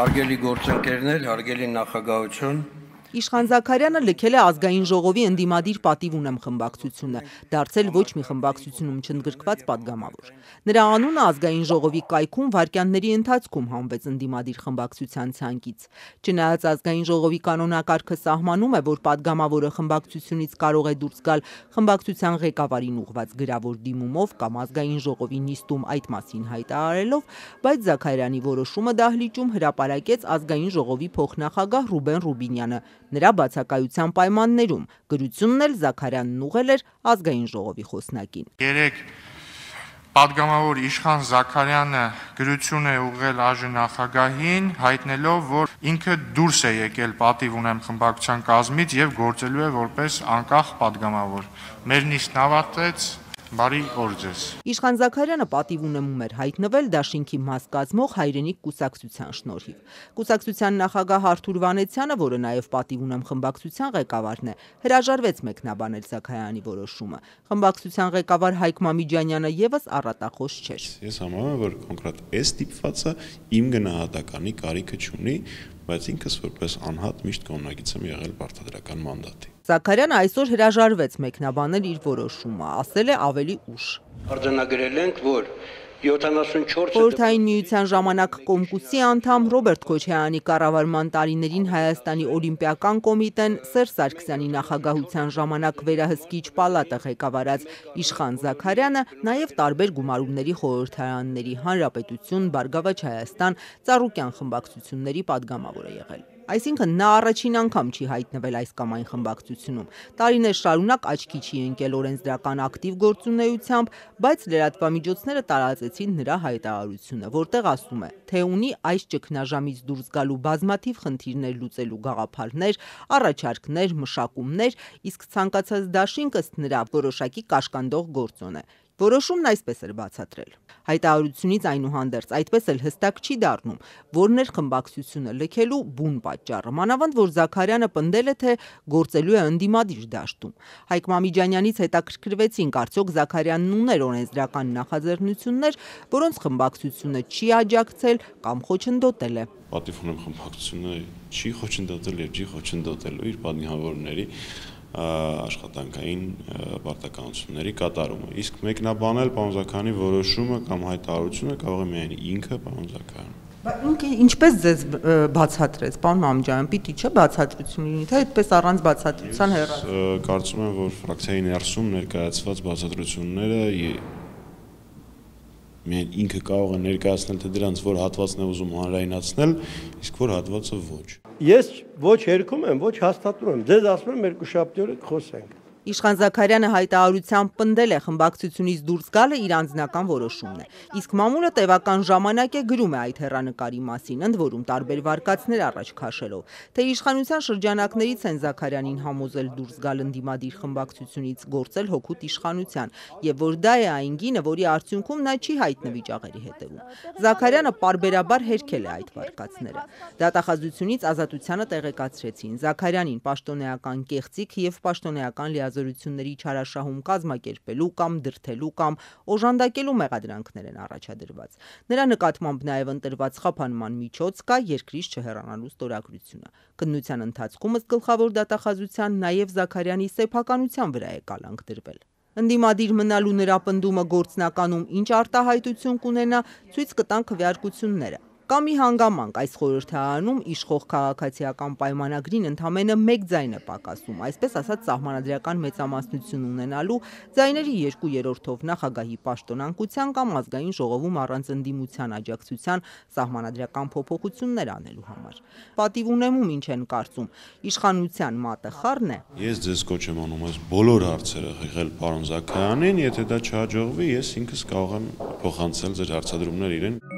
Հարգելի գործընկերներ, հարգելի նախագահություն, Իշխան Զաքարյանը լքել է ազգային ժողովի ընդդիմադիր պատիվ ունեմ խմբակցությունը, դարձել ոչ մի խմբակցությունում չընդգրկված падգամավոր։ Նրա անունը ազգային ժողովի կայքում վարքյանների ընթացքում հանվեց ընդդիմադիր խմբակցության ցանկից։ Չնայած ազգային ժողովի կանոնակարգը սահմանում է, որ падգամավորը խմբակցությունից կարող է դուրս գալ խմբակցության ղեկավարին ուղված գրավոր դիմումով կամ ազգային ժողովի նիստում այդ մասին հայտարարելով, բայց Զաքարյանի որոշումը դահլիճում հրապարակեց ազգային ժողովի փոխնախագահ Ռուբեն Ռուբինյանը նրա բացակայության պայմաններում։ Գրությունն էլ Զաքարյանն ուղել էր ազգային ժողովի խոսնակին։ Երեք Պատգամավոր Իշխան Զաքարյանը գրություն է ուղղել ԱԺ նախագահին, հայտնելով, որ ինքը դուրս է եկել պատիվ ունեմ խմբակցության կազմից եւ գործելու է որպես անկախ պատգամավոր։ Մեր նիստն ավարտեց, Բարի օր ձեզ։ Իշխան Զաքարյանը պատիվ ունեմում էր հայտնվել դաշինքի մաս կազմող հայրենիք կուսակցության շնորհիվ։ Կուսակցության նախագահ Արթուր Վանեցյանը, որը նաև պատիվ ունեմ խմբակցության ղեկավարն է, հրաժարվեց մեկնաբանել Զաքարյանի որոշումը։ Խմբակցության ղեկավար Հայկ Մամիջանյանը եւս առատախոս չէր։ Ես համարում եմ, որ կոնկրետ այս տիպվածը իմ գնահատականի կարիքը չունի, բայց ինքս որպես անհատ միշտ կողմնակից եմ եղել բարդադրական մանդատի։ Սակարյանը այսօր հրաժարվեց մեկնաբանել իր որոշումը, ասել է ավելի ուշ։ Արձանագրել ենք, որ Խորհրդային միության ժամանակ Կոմկուսի անդամ Ռոբերտ Քոչեյանի կառավարման տարիներին Հայաստանի Օլիմպիական կոմիտեն Սերժ Սարգսյանի նախագահության ժամանակ Վերահսկիչ պալատը ղեկավարած Իշխան Զաքարյանը, նաև տարբեր գումարումների խորհրդարանների Հանրապետություն, Բարգավաճ Հայաստան, Ծառուկյան խմբակցությունների պատգամավոր է եղել։ Այսինքն նա առաջին անգամ չի հայտնվել այս կամ այն խմբակցությունում։ Տարիներ շարունակ աչքի չի ընկել օրենսդրական ակտիվ գործունեությամբ, բայց լրատվամիջոցները տարածեցին նրա հայտարարությունը, որտեղ ասում է, թե ունի այս ճգնաժամից դուրս գալու բազմաթիվ խնդիրներ լուծելու գաղափարներ, առաջարկներ, մշակումներ, իսկ ցանկացած դաշինք ըստ նրա որոշակի կաշկանդող գործոն է։ Որոշումն այսպես էր բացատրել. Հայտարարությունից այնուհանդերձ այդպես էլ հստակ չի դառնում, որն էր խմբակցությունը լքելու բուն պատճառը։ Մանավանդ որ Զաքարյանը պնդել է, թե գործելու է ընդդիմադիր դաշտում։ Հայկ Մամիջանյանից հետաքրքրվեցին, կարծոք Զաքարյանն ուներ օրենսդրական նախաձեռնություններ, որոնց խմբակցությունը չի աջակցել կամ խոչընդոտել է։ Պատիվ ունեմ խմբակցությունը չի խոչընդոտել եւ չի խոչընդոտելու իր պատնիհավորների աշխատանքային պարտականությունների կատարումը։ Իսկ մեկնաբանել պանոզականի որոշումը կամ հայտարարությունը կարող է միայն ինքը պանոզականը։ Բայց ինքը ինչպես ձեզ բացատրեց, պարոն Մամջյան, պիտի չէ բացատրություն լինի, թե այդպես առանց բացատրության հեռացում։ Կարծում եմ, որ ֆրակցիայի ներսում ներկայացված բացատրությունները միայն ինքը կարող է ներկայացնել թե դրանց որ հատվածն է ուզում հանրայնացնել, իսկ որ հատվածը ոչ։ Ես ոչ երկում եմ, ոչ հաստատում եմ։ Ձեզ ասում եմ երկու շաբթի օրը կխոսենք։ Իշխան Զաքարյանը հայտարարությամբ պնդել է խմբակցությունից դուրս գալը իր անձնական որոշումն է։ Իսկ մամուլը տևական ժամանակ է գրում է այդ հերանեկարի մասին, ընդ որում տարբեր վարկածներ առաջ քաշելով, թե իշխանության շրջանակներից են Զաքարյանին համոզել դուրս գալ ընդդիմադիր խմբակցությունից գործել հոգուտ իշխանության, եւ որ դա է այն գինը, որի արդյունքում նա չի հայտնվի ճաղերի հետևում։ Զաքարյանը parberabar հերքել է այդ վարկածները։ Դատախազությունից ազատությանը տեղեկացրեցին Զաքարյանին պաշտոնեական կեղծիք եւ պաշտոնեական լիազորություն հարաբերազրությունների չարաշահում կազմակերպելու կամ դրդելու կամ օժանդակելու մեղադրանքներ են առաջադրված։ Նրա նկատմամբ նաև ընտրված խափանման միջոց կա երկրից չհեռանալու ստորագրությունը։ Կննության ընթացքում ըստ գլխավոր դատախազության նաև Զաքարյանի սեփականության վրա է կալանք դրվել։ Ընդիմադիր մնալու նրա պնդումը գործնականում ինչ արտահայտություն կունենա, ցույց կտան քվեարկությունները։ Կա մի հանգամանք այս խորհրդարանում իշխող քաղաքացիական պայմանագրին ընդամենը 1 ձայն է պակասում, այսպես ասած սահմանադրական մեծամասնություն ունենալու ձայների 2/3-ով նախագահի պաշտոնանկության կամ ազգային ժողովում առանց ընդդիմության աջակցության սահմանադրական փոփոխություններ անելու համար։ Պատիվ ունեմում ինչ են կարծում։ Իշխանության մատը խառն է։ Ես ձեզ կոչ եմ անում այս բոլոր հարցերը ղղել պարոն Զաքարյանին, եթե դա չհաջողվի, ես ինքս կարող եմ փոխանցել ձեր հարցադրումները իրեն։